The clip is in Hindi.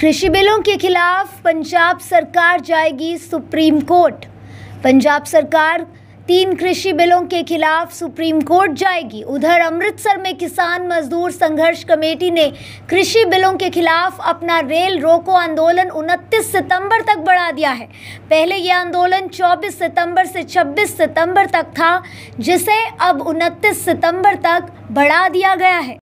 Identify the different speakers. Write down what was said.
Speaker 1: कृषि बिलों के खिलाफ पंजाब सरकार जाएगी सुप्रीम कोर्ट पंजाब सरकार तीन कृषि बिलों के खिलाफ सुप्रीम कोर्ट जाएगी उधर अमृतसर में किसान मजदूर संघर्ष कमेटी ने कृषि बिलों के खिलाफ अपना रेल रोको आंदोलन 29 सितंबर तक बढ़ा दिया है पहले यह आंदोलन 24 सितंबर से 26 सितंबर तक था जिसे अब 29 सितंबर तक बढ़ा दिया गया है